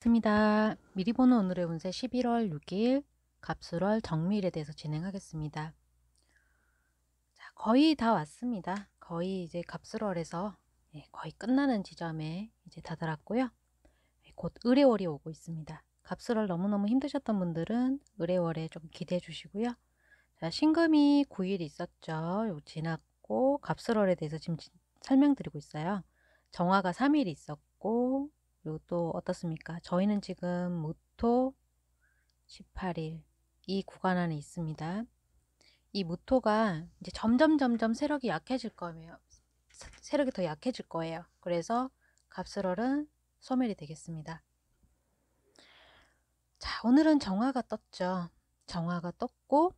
반습니다 미리 보는 오늘의 운세 11월 6일 갑술월 정밀에 대해서 진행하겠습니다. 자, 거의 다 왔습니다. 거의 이제 갑술월에서 예, 거의 끝나는 지점에 이제 다다랐고요. 예, 곧 의뢰월이 오고 있습니다. 갑술월 너무너무 힘드셨던 분들은 의뢰월에 좀 기대해 주시고요. 자, 신금이 9일 있었죠. 지났고 갑술월에 대해서 지금 설명드리고 있어요. 정화가 3일 있었고 그리고 또 어떻습니까? 저희는 지금 무토 18일 이 구간 안에 있습니다. 이 무토가 이제 점점 점점 세력이 약해질 거예요. 세력이 더 약해질 거예요. 그래서 갑슬월은 소멸이 되겠습니다. 자, 오늘은 정화가 떴죠. 정화가 떴고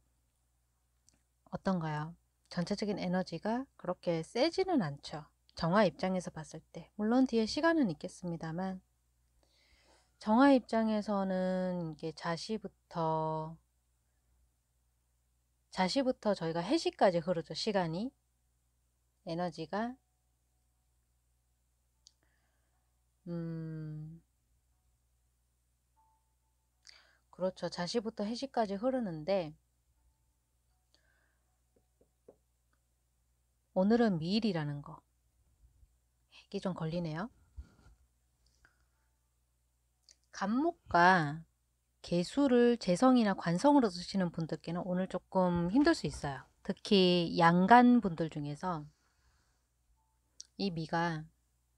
어떤가요? 전체적인 에너지가 그렇게 세지는 않죠. 정화 입장에서 봤을 때 물론 뒤에 시간은 있겠습니다만 정화 입장에서는 이게 자시부터 자시부터 저희가 해시까지 흐르죠. 시간이 에너지가 음 그렇죠. 자시부터 해시까지 흐르는데 오늘은 미일이라는 거. 찾기 좀 걸리네요. 간목과 개수를 재성이나 관성으로 쓰시는 분들께는 오늘 조금 힘들 수 있어요. 특히 양간 분들 중에서 이 미가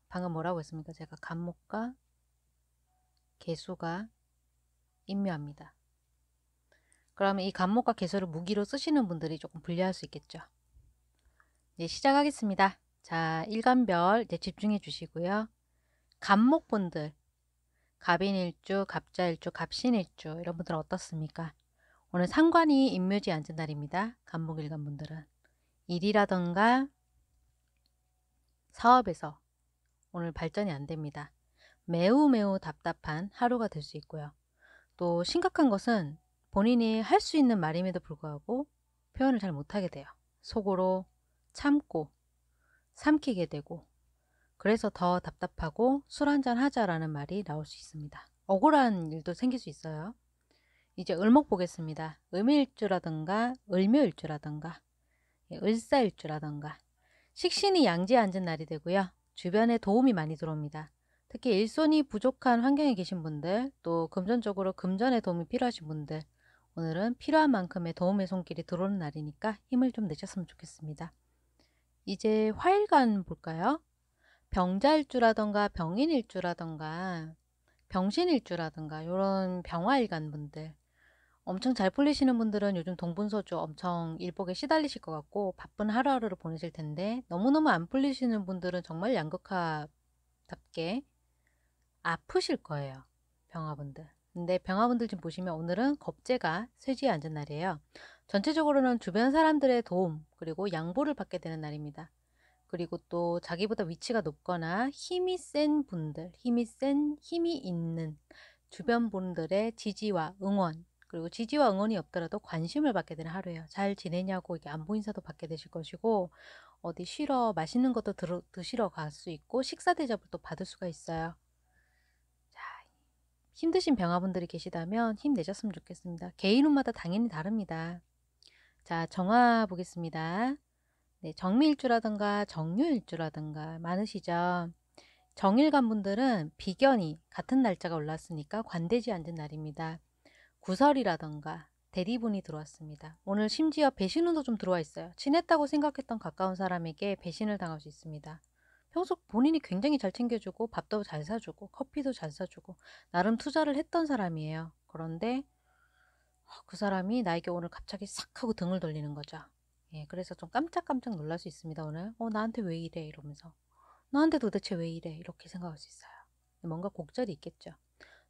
방금 뭐라고 했습니까? 제가 간목과 개수가 임묘합니다. 그러면 이 간목과 개수를 무기로 쓰시는 분들이 조금 불리할 수 있겠죠. 이제 시작하겠습니다. 자, 일간별 이제 집중해 주시고요. 갑목분들, 갑인일주, 갑자일주, 갑신일주 이런 분들은 어떻습니까? 오늘 상관이 임묘지 앉은 날입니다. 갑목일간 분들은 일이라던가 사업에서 오늘 발전이 안 됩니다. 매우 매우 답답한 하루가 될 수 있고요. 또 심각한 것은 본인이 할 수 있는 말임에도 불구하고 표현을 잘 못하게 돼요. 속으로 참고 삼키게 되고 그래서 더 답답하고 술 한잔 하자라는 말이 나올 수 있습니다. 억울한 일도 생길 수 있어요. 이제 을목 보겠습니다. 음일주라든가 을묘일주라든가 예, 을사일주라든가 식신이 양지에 앉은 날이 되고요. 주변에 도움이 많이 들어옵니다. 특히 일손이 부족한 환경에 계신 분들 또 금전적으로 금전의 도움이 필요하신 분들 오늘은 필요한 만큼의 도움의 손길이 들어오는 날이니까 힘을 좀 내셨으면 좋겠습니다. 이제 화일간 볼까요? 병자일주라던가 병인일주라던가 병신일주라던가 이런 병화일간 분들 엄청 잘 풀리시는 분들은 요즘 동분서주 엄청 일복에 시달리실 것 같고 바쁜 하루하루를 보내실 텐데 너무너무 안 풀리시는 분들은 정말 양극화답게 아프실 거예요. 병화분들. 근데 병화분들 지금 보시면 오늘은 겁재가 쇠지에 앉은 날이에요. 전체적으로는 주변 사람들의 도움 그리고 양보를 받게 되는 날입니다. 그리고 또 자기보다 위치가 높거나 힘이 센 분들, 힘이 센 힘이 있는 주변 분들의 지지와 응원 그리고 지지와 응원이 없더라도 관심을 받게 되는 하루예요. 잘 지내냐고 이게 안보 인사도 받게 되실 것이고 어디 쉬러 맛있는 것도 들, 드시러 갈 수 있고 식사 대접을 또 받을 수가 있어요. 자, 힘드신 병화분들이 계시다면 힘내셨으면 좋겠습니다. 개인운마다 당연히 다릅니다. 자, 정화 보겠습니다. 네, 정미일주라든가 정유일주라든가 많으시죠? 정일간 분들은 비견이 같은 날짜가 올랐으니까 관대지 앉은 날입니다. 구설이라든가 대리분이 들어왔습니다. 오늘 심지어 배신운도 좀 들어와 있어요. 친했다고 생각했던 가까운 사람에게 배신을 당할 수 있습니다. 평소 본인이 굉장히 잘 챙겨주고 밥도 잘 사주고 커피도 잘 사주고 나름 투자를 했던 사람이에요. 그런데 그 사람이 나에게 오늘 갑자기 싹 하고 등을 돌리는 거죠. 예, 그래서 좀 깜짝깜짝 놀랄 수 있습니다. 오늘 어 나한테 왜 이래 이러면서 너한테 도대체 왜 이래 이렇게 생각할 수 있어요. 뭔가 곡절이 있겠죠.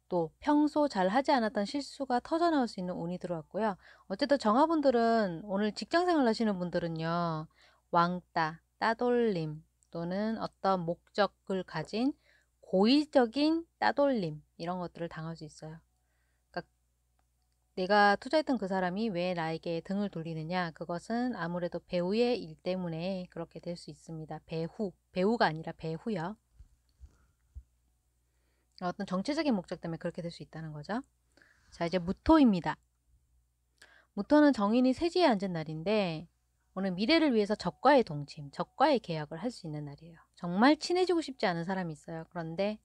또 평소 잘 하지 않았던 실수가 터져나올 수 있는 운이 들어왔고요. 어쨌든 정화분들은 오늘 직장생활 하시는 분들은요. 왕따, 따돌림 또는 어떤 목적을 가진 고의적인 따돌림 이런 것들을 당할 수 있어요. 내가 투자했던 그 사람이 왜 나에게 등을 돌리느냐 그것은 아무래도 배우의 일 때문에 그렇게 될 수 있습니다. 배후, 배우가 아니라 배후요. 어떤 정치적인 목적 때문에 그렇게 될 수 있다는 거죠. 자 이제 무토입니다. 무토는 정인이 세지에 앉은 날인데 오늘 미래를 위해서 적과의 동침, 적과의 계약을 할 수 있는 날이에요. 정말 친해지고 싶지 않은 사람이 있어요. 그런데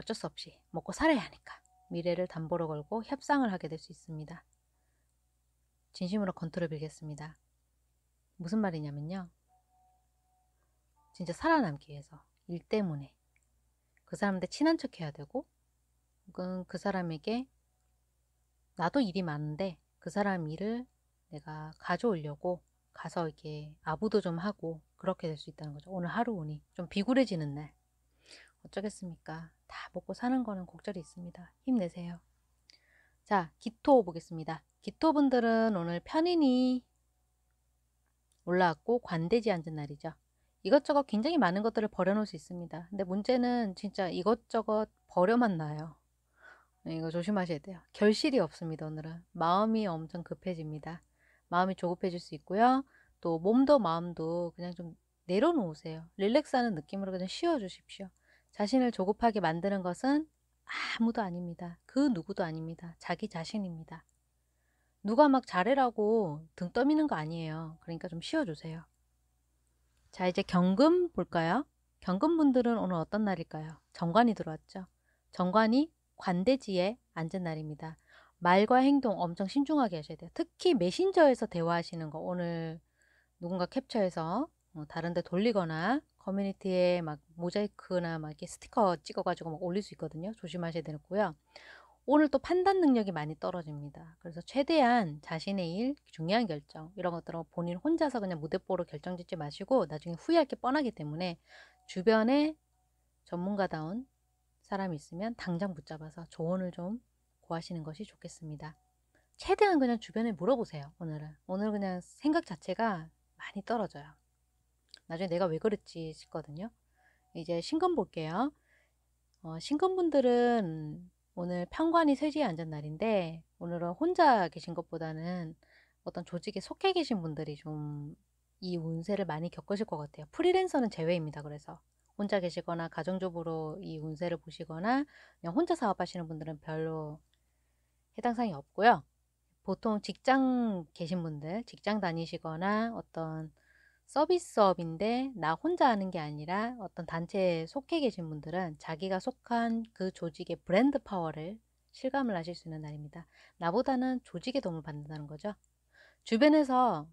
어쩔 수 없이 먹고 살아야 하니까 미래를 담보로 걸고 협상을 하게 될 수 있습니다. 진심으로 건투를 빌겠습니다. 무슨 말이냐면요. 진짜 살아남기 위해서 일 때문에 그 사람한테 친한 척 해야 되고 혹은 그 사람에게 나도 일이 많은데 그 사람 일을 내가 가져오려고 가서 이렇게 아부도 좀 하고 그렇게 될 수 있다는 거죠. 오늘 하루 운이 좀 비굴해지는 날 어쩌겠습니까? 다 먹고 사는 거는 곡절이 있습니다. 힘내세요. 자, 기토 보겠습니다. 기토분들은 오늘 편인이 올라왔고 관대지 앉은 날이죠. 이것저것 굉장히 많은 것들을 버려놓을 수 있습니다. 근데 문제는 진짜 이것저것 버려만 나요. 네, 이거 조심하셔야 돼요. 결실이 없습니다, 오늘은. 마음이 엄청 급해집니다. 마음이 조급해질 수 있고요. 또 몸도 마음도 그냥 좀 내려놓으세요. 릴렉스하는 느낌으로 그냥 쉬어 주십시오. 자신을 조급하게 만드는 것은 아무도 아닙니다. 그 누구도 아닙니다. 자기 자신입니다. 누가 막 잘해라고 등 떠미는 거 아니에요. 그러니까 좀 쉬어주세요. 자, 이제 경금 볼까요? 경금분들은 오늘 어떤 날일까요? 정관이 들어왔죠. 정관이 관대지에 앉은 날입니다. 말과 행동 엄청 신중하게 하셔야 돼요. 특히 메신저에서 대화하시는 거 오늘 누군가 캡처해서 뭐 다른 데 돌리거나 커뮤니티에 막 모자이크나 막 이렇게 스티커 찍어가지고 막 올릴 수 있거든요. 조심하셔야 되고요. 오늘 또 판단 능력이 많이 떨어집니다. 그래서 최대한 자신의 일, 중요한 결정 이런 것들은 본인 혼자서 그냥 무대뽀로 결정짓지 마시고 나중에 후회할 게 뻔하기 때문에 주변에 전문가다운 사람이 있으면 당장 붙잡아서 조언을 좀 구하시는 것이 좋겠습니다. 최대한 그냥 주변에 물어보세요. 오늘은 오늘 그냥 생각 자체가 많이 떨어져요. 나중에 내가 왜 그랬지 싶거든요. 이제 신금 볼게요. 어, 신금분들은 오늘 편관이 세지에 앉은 날인데 오늘은 혼자 계신 것보다는 어떤 조직에 속해 계신 분들이 좀 이 운세를 많이 겪으실 것 같아요. 프리랜서는 제외입니다. 그래서 혼자 계시거나 가정적으로이 운세를 보시거나 그냥 혼자 사업하시는 분들은 별로 해당 사항이 없고요. 보통 직장 계신 분들, 직장 다니시거나 어떤 서비스업인데 나 혼자 하는 게 아니라 어떤 단체에 속해 계신 분들은 자기가 속한 그 조직의 브랜드 파워를 실감을 하실 수 있는 날입니다. 나보다는 조직의 도움을 받는다는 거죠. 주변에서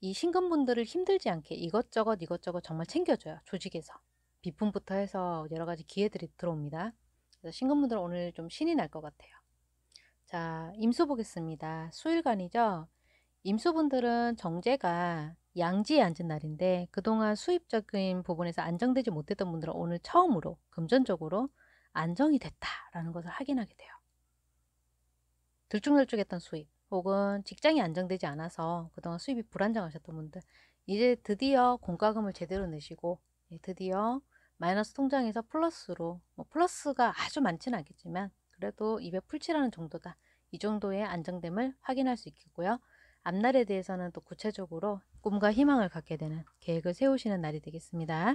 이신금분들을 힘들지 않게 이것저것 이것저것 정말 챙겨줘요. 조직에서. 비품부터 해서 여러 가지 기회들이 들어옵니다. 그래서 신금분들 오늘 좀 신이 날 것 같아요. 자, 임수 보겠습니다. 수일간이죠. 임수분들은 정제가 양지에 앉은 날인데 그동안 수입적인 부분에서 안정되지 못했던 분들은 오늘 처음으로 금전적으로 안정이 됐다라는 것을 확인하게 돼요. 들쭉날쭉했던 수입 혹은 직장이 안정되지 않아서 그동안 수입이 불안정하셨던 분들 이제 드디어 공과금을 제대로 내시고 예, 드디어 마이너스 통장에서 플러스로 뭐 플러스가 아주 많지는 않겠지만 그래도 입에 풀칠하는 정도다 이 정도의 안정됨을 확인할 수 있겠고요 앞날에 대해서는 또 구체적으로 꿈과 희망을 갖게 되는 계획을 세우시는 날이 되겠습니다.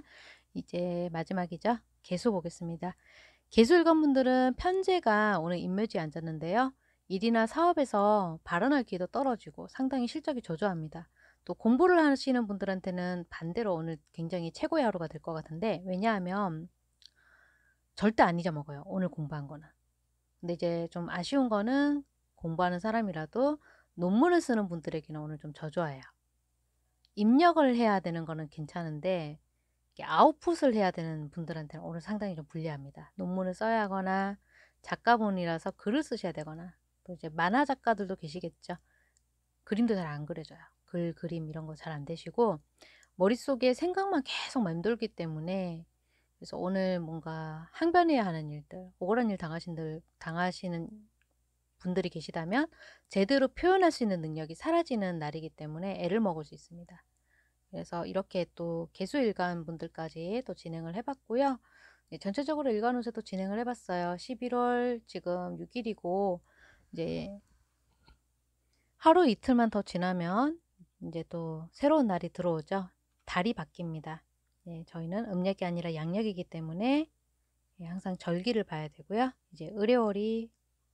이제 마지막이죠. 계속 보겠습니다. 개술 일관분들은 편제가 오늘 인묘지에 앉았는데요. 일이나 사업에서 발언할 기회도 떨어지고 상당히 실적이 저조합니다. 또 공부를 하시는 분들한테는 반대로 오늘 굉장히 최고의 하루가 될 것 같은데 왜냐하면 절대 안 잊어먹어요. 오늘 공부한 거는. 근데 이제 좀 아쉬운 거는 공부하는 사람이라도 논문을 쓰는 분들에게는 오늘 좀 저조해요. 입력을 해야 되는 거는 괜찮은데 아웃풋을 해야 되는 분들한테는 오늘 상당히 좀 불리합니다. 논문을 써야 하거나 작가분이라서 글을 쓰셔야 되거나 또 이제 만화 작가들도 계시겠죠. 그림도 잘 안 그려져요. 글, 그림 이런 거 잘 안 되시고 머릿속에 생각만 계속 맴돌기 때문에 그래서 오늘 뭔가 항변해야 하는 일들, 억울한 일 당하신들, 당하시는 분들이 계시다면 제대로 표현할 수 있는 능력이 사라지는 날이기 때문에 애를 먹을 수 있습니다. 그래서 이렇게 또 개수 일간 분들까지 또 진행을 해봤고요. 네, 전체적으로 일간 운세도 진행을 해봤어요. 11월 지금 6일이고 이제 하루 이틀만 더 지나면 이제 또 새로운 날이 들어오죠. 달이 바뀝니다. 네, 저희는 음력이 아니라 양력이기 때문에 예, 항상 절기를 봐야 되고요. 이제 의뢰월이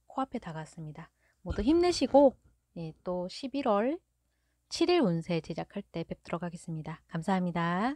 코앞에 다가왔습니다. 모두 힘내시고 네, 또 11월 7일 운세 제작할 때 뵙도록 하겠습니다. 감사합니다.